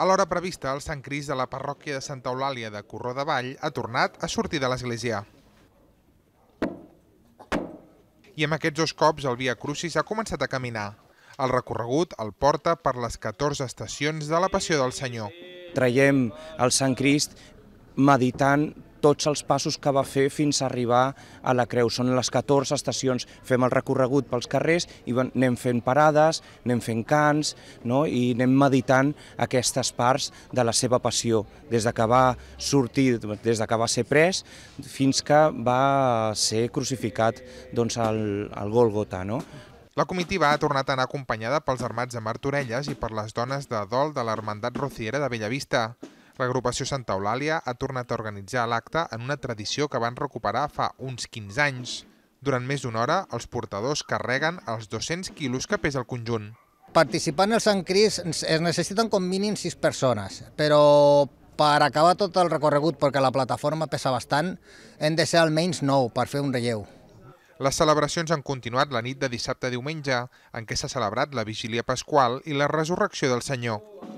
A l'hora prevista, el Sant Cris de la parròquia de Santa Eulàlia de Corró de Vall ha tornat a sortir de l'església. I amb aquests dos cops el Via Crucis ha començat a caminar. El recorregut el porta per les 14 estacions de la Passió del Senyor. Traiem el Sant Crist meditant tots els passos que va fer fins a arribar a la Creu. Són les 14 estacions, fem el recorregut pels carrers i anem fent parades, anem fent cants no? i anem meditant aquestes parts de la seva passió, des de que va sortir, des de que va ser pres fins que va ser crucificat doncs, al, al Golgota. No? La comitiva ha tornat a anar acompanyada pels armats de Martorelles i per les dones de dol de l'Hermandat Rociera de Bellavista. L'agrupació Santa Eulàlia ha tornat a organitzar l'acte en una tradició que van recuperar fa uns 15 anys. Durant més d'una hora, els portadors carreguen els 200 quilos que pesa el conjunt. Participant el Sant Cris es necessiten com mínim 6 persones, però per acabar tot el recorregut, perquè la plataforma pesa bastant, hem de ser almenys 9 per fer un relleu. Les celebracions han continuat la nit de dissabte a diumenge, en què s'ha celebrat la vigília pasqual i la resurrecció del Senyor.